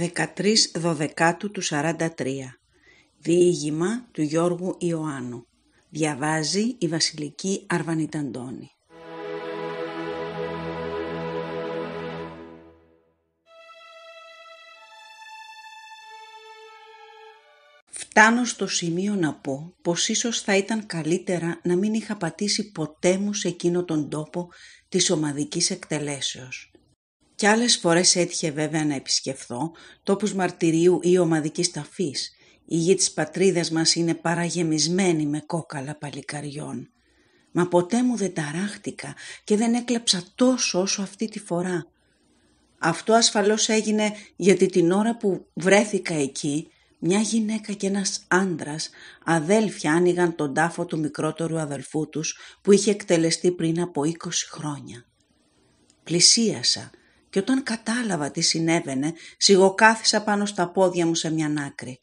13 Δωδεκάτου του 43 Διήγημα του Γιώργου Ιωάννου Διαβάζει η Βασιλική Αρβανιταντώνη Φτάνω στο σημείο να πω πως ίσως θα ήταν καλύτερα να μην είχα πατήσει ποτέ μου σε εκείνο τον τόπο της ομαδικής εκτελέσεως κι άλλες φορές έτυχε βέβαια να επισκεφθώ τόπους μαρτυρίου ή ομαδικής ταφής. Η γη της πατρίδας μας είναι παραγεμισμένη με κόκαλα παλικαριών. Μα ποτέ μου δεν ταράχτηκα και δεν έκλαψα τόσο όσο αυτή τη φορά. Αυτό ασφαλώς έγινε γιατί την ώρα που βρέθηκα εκεί, μια γυναίκα και ένας άντρας, αδέλφια άνοιγαν τον τάφο του μικρότερου αδελφού τους που είχε εκτελεστεί πριν από 20 χρόνια. Πλησίασα και όταν κατάλαβα τι συνέβαινε, σιγοκάθισα πάνω στα πόδια μου σε μια άκρη.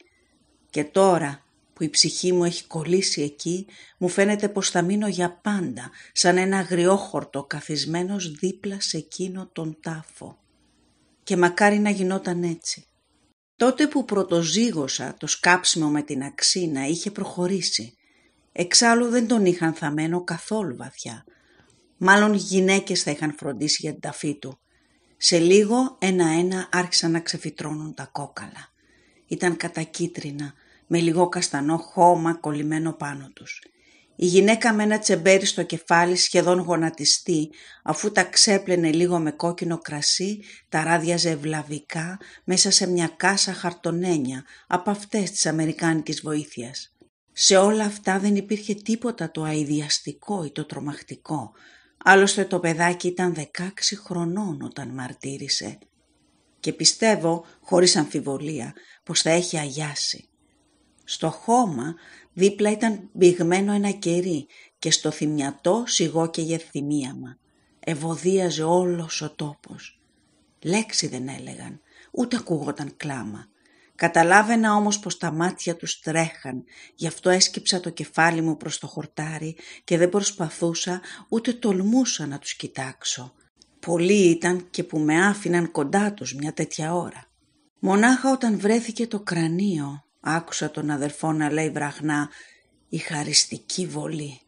Και τώρα που η ψυχή μου έχει κολλήσει εκεί, μου φαίνεται πως θα μείνω για πάντα, σαν ένα αγριόχορτο καθισμένος δίπλα σε εκείνο τον τάφο. Και μακάρι να γινόταν έτσι. Τότε που πρωτοζύγωσα το σκάψιμο με την αξίνα είχε προχωρήσει. Εξάλλου δεν τον είχαν θαμένο καθόλου βαθιά. Μάλλον γυναίκες θα είχαν φροντίσει για την ταφή του. Σε λίγο ένα-ένα άρχισαν να ξεφυτρώνουν τα κόκαλα. Ήταν κατακίτρινα, με λιγό καστανό χώμα κολλημένο πάνω τους. Η γυναίκα με ένα τσεμπέρι στο κεφάλι σχεδόν γονατιστή, αφού τα ξέπλαινε λίγο με κόκκινο κρασί, τα ράδιαζε ευλαβικά μέσα σε μια κάσα χαρτονένια από αυτές της Αμερικάνικης βοήθειας. Σε όλα αυτά δεν υπήρχε τίποτα το αειδιαστικό ή το τρομακτικό, Άλλωστε το παιδάκι ήταν 16 χρονών όταν μαρτύρησε και πιστεύω χωρίς αμφιβολία πως θα έχει αγιάσει. Στο χώμα δίπλα ήταν μπηγμένο ένα κερί και στο θυμιατό και θυμίαμα. Ευωδίαζε όλος ο τόπος. Λέξη δεν έλεγαν, ούτε ακούγονταν κλάμα. Καταλάβαινα όμως πως τα μάτια τους τρέχαν, γι' αυτό έσκυψα το κεφάλι μου προς το χορτάρι και δεν προσπαθούσα ούτε τολμούσα να τους κοιτάξω. Πολλοί ήταν και που με άφηναν κοντά τους μια τέτοια ώρα. Μονάχα όταν βρέθηκε το κρανίο, άκουσα τον αδερφό να λέει βραχνά «Η χαριστική βολή».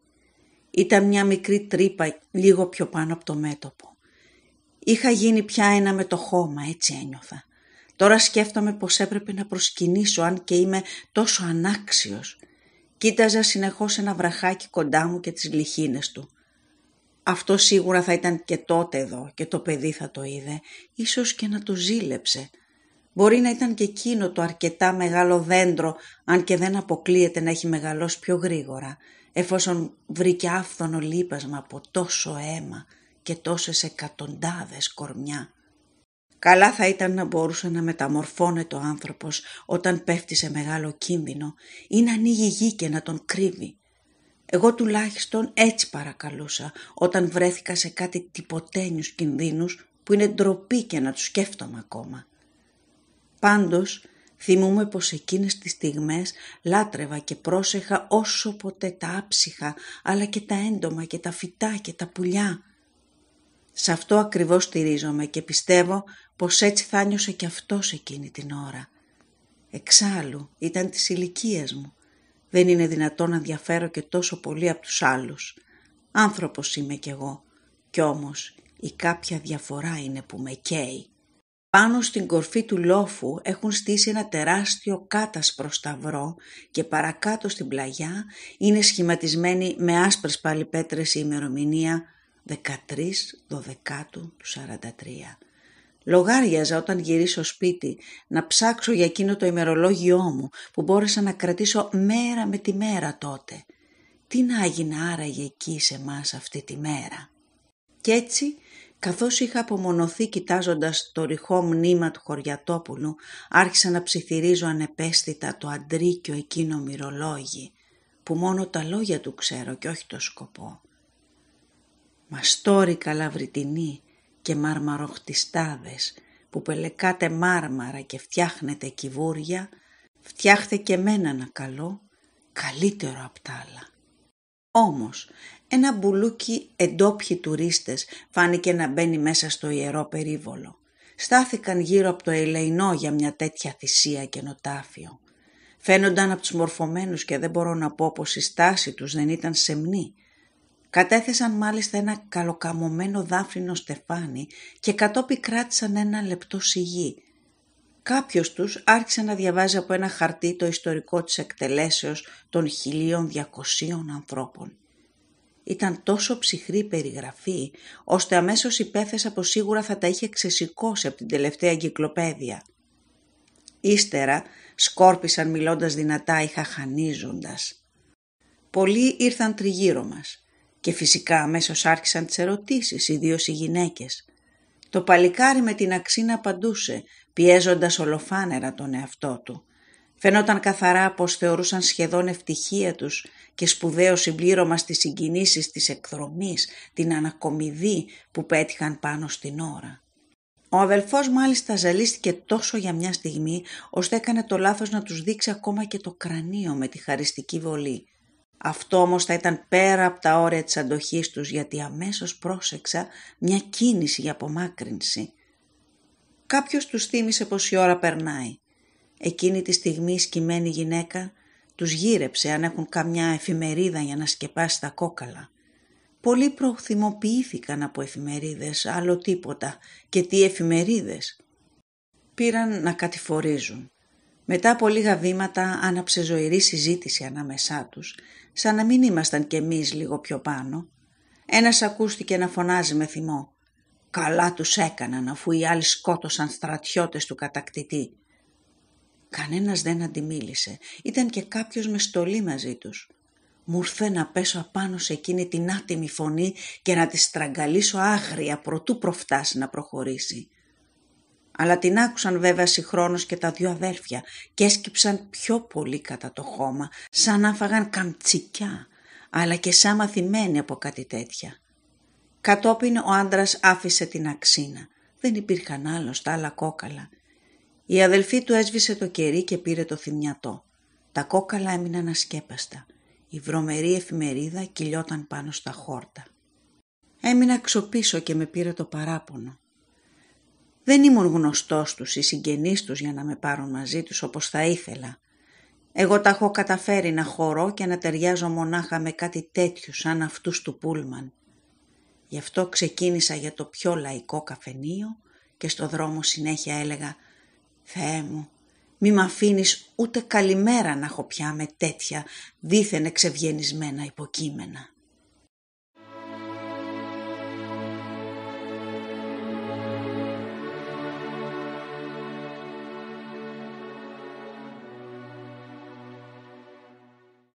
Ήταν μια μικρή τρύπα λίγο πιο πάνω από το μέτωπο. Είχα γίνει πια ένα με το χώμα, έτσι ένιωθα. Τώρα σκέφτομαι πως έπρεπε να προσκυνήσω αν και είμαι τόσο ανάξιος. Κοίταζα συνεχώς ένα βραχάκι κοντά μου και τις λιχίνες του. Αυτό σίγουρα θα ήταν και τότε εδώ και το παιδί θα το είδε, ίσως και να το ζήλεψε. Μπορεί να ήταν και εκείνο το αρκετά μεγάλο δέντρο, αν και δεν αποκλείεται να έχει μεγαλώσει πιο γρήγορα, εφόσον βρήκε άφθονο λείπασμα από τόσο αίμα και τόσες εκατοντάδες κορμιά. Καλά θα ήταν να μπορούσε να μεταμορφώνεται ο άνθρωπος όταν πέφτει σε μεγάλο κίνδυνο ή να ανοίγει γη και να τον κρύβει. Εγώ τουλάχιστον έτσι παρακαλούσα όταν βρέθηκα σε κάτι τυποτένιους κινδύνους που είναι ντροπή και να τους σκέφτομαι ακόμα. Πάντως θυμούμαι πως εκείνες τις στιγμές λάτρευα και πρόσεχα όσο ποτέ τα άψυχα αλλά και τα έντομα και τα φυτά και τα πουλιά σε αυτό ακριβώς στηρίζομαι και πιστεύω πως έτσι θα νιώσε και αυτός εκείνη την ώρα. Εξάλλου ήταν της ηλικίας μου. Δεν είναι δυνατόν να διαφέρω και τόσο πολύ από τους άλλους. Άνθρωπος είμαι κι εγώ. Κι όμως η κάποια διαφορά είναι που με καίει. Πάνω στην κορφή του λόφου έχουν στήσει ένα τεράστιο κάτασπρο σταυρό και παρακάτω στην πλαγιά είναι σχηματισμένη με άσπρες πάλι πέτρες η ημερομηνία 13 Δωδεκάτου του 43. Λογάριαζα όταν γυρίσω σπίτι να ψάξω για εκείνο το ημερολόγιό μου που μπόρεσα να κρατήσω μέρα με τη μέρα τότε. Τι να έγινε άραγε εκεί σε μας αυτή τη μέρα. Κι έτσι, καθώς είχα απομονωθεί κοιτάζοντας το ρηχό μνήμα του Χωριατόπουλου, άρχισα να ψιθυρίζω ανεπαίσθητα το αντρίκιο εκείνο μυρολόγι, που μόνο τα λόγια του ξέρω και όχι το σκοπό. Μαστόρι καλαβριτινοί και μαρμαροχτιστάδες που πελεκάτε μάρμαρα και φτιάχνετε κυβούρια, φτιάχτε και μένα να καλό, καλύτερο απ' τα άλλα. Όμως, ένα μπουλούκι εντόπιοι τουρίστες φάνηκε να μπαίνει μέσα στο ιερό περίβολο. Στάθηκαν γύρω από το ελεϊνό για μια τέτοια θυσία και νοτάφιο. Φαίνονταν από τους μορφωμένους και δεν μπορώ να πω πως η στάση τους δεν ήταν σεμνή, Κατέθεσαν μάλιστα ένα καλοκαμωμένο δάφνινο στεφάνι και κατόπι κράτησαν ένα λεπτό σιγή. Κάποιος τους άρχισε να διαβάζει από ένα χαρτί το ιστορικό της εκτελέσεως των 1200 ανθρώπων. Ήταν τόσο ψυχρή περιγραφή, ώστε αμέσως υπέθεσα πως σίγουρα θα τα είχε ξεσηκώσει από την τελευταία εγκυκλοπαίδεια. Ύστερα σκόρπισαν μιλώντας δυνατά ή χαχανίζοντας. Πολλοί ήρθαν τριγύρω μας. Και φυσικά αμέσως άρχισαν τις ερωτήσεις, ιδίως οι γυναίκες. Το παλικάρι με την αξίνα απαντούσε, πιέζοντας ολοφάνερα τον εαυτό του. Φαινόταν καθαρά πως θεωρούσαν σχεδόν ευτυχία τους και σπουδαίο συμπλήρωμα στις συγκινήσεις της εκδρομής, την ανακομιδή που πέτυχαν πάνω στην ώρα. Ο αδελφός μάλιστα ζαλίστηκε τόσο για μια στιγμή, ώστε έκανε το λάθος να τους δείξει ακόμα και το κρανίο με τη χαριστική βολή. Αυτό όμως θα ήταν πέρα από τα όρια της αντοχής τους γιατί αμέσως πρόσεξα μια κίνηση για απομάκρυνση. Κάποιος τους θύμισε πως η ώρα περνάει. Εκείνη τη στιγμή η σκυμμένη γυναίκα τους γύρεψε αν έχουν καμιά εφημερίδα για να σκεπάσει τα κόκαλα. Πολλοί προθυμοποιήθηκαν από εφημερίδες, άλλο τίποτα και τι εφημερίδες. Πήραν να κατηφορίζουν. Μετά από λίγα βήματα άναψε ζωηρή συζήτηση ανάμεσά τους, σαν να μην ήμασταν κι εμείς λίγο πιο πάνω. Ένας ακούστηκε να φωνάζει με θυμό. Καλά τους έκαναν αφού οι άλλοι σκότωσαν στρατιώτες του κατακτητή. Κανένας δεν αντιμίλησε. Ήταν και κάποιος με στολή μαζί τους. Μου ήρθε να πέσω απάνω σε εκείνη την άτιμη φωνή και να τη στραγγαλίσω άγρια προτού προφτάσει να προχωρήσει αλλά την άκουσαν βέβαια συγχρόνως και τα δυο αδέρφια και έσκυψαν πιο πολύ κατά το χώμα, σαν να φάγαν καμτσικιά, αλλά και σαν μαθημένοι από κάτι τέτοια. Κατόπιν ο άντρας άφησε την αξίνα. Δεν υπήρχαν τα άλλα κόκαλα. Η αδελφή του έσβησε το κερί και πήρε το θυμιατό. Τα κόκαλα έμειναν ασκέπαστα. Η βρωμερή εφημερίδα κυλιόταν πάνω στα χόρτα. Έμεινα ξοπίσω και με πήρε το παράπονο. Δεν ήμουν γνωστός τους ή συγγενείς τους για να με πάρουν μαζί τους όπως θα ήθελα. Εγώ τα έχω καταφέρει να χωρώ και να ταιριάζω μονάχα με κάτι τέτοιο σαν αυτούς του Πούλμαν. Γι' αυτό ξεκίνησα για το πιο λαϊκό καφενείο και στο δρόμο συνέχεια έλεγα «Θεέ μου, μη μ' αφήνεις ούτε καλημέρα να έχω πια με τέτοια δίθεν εξευγενισμένα υποκείμενα».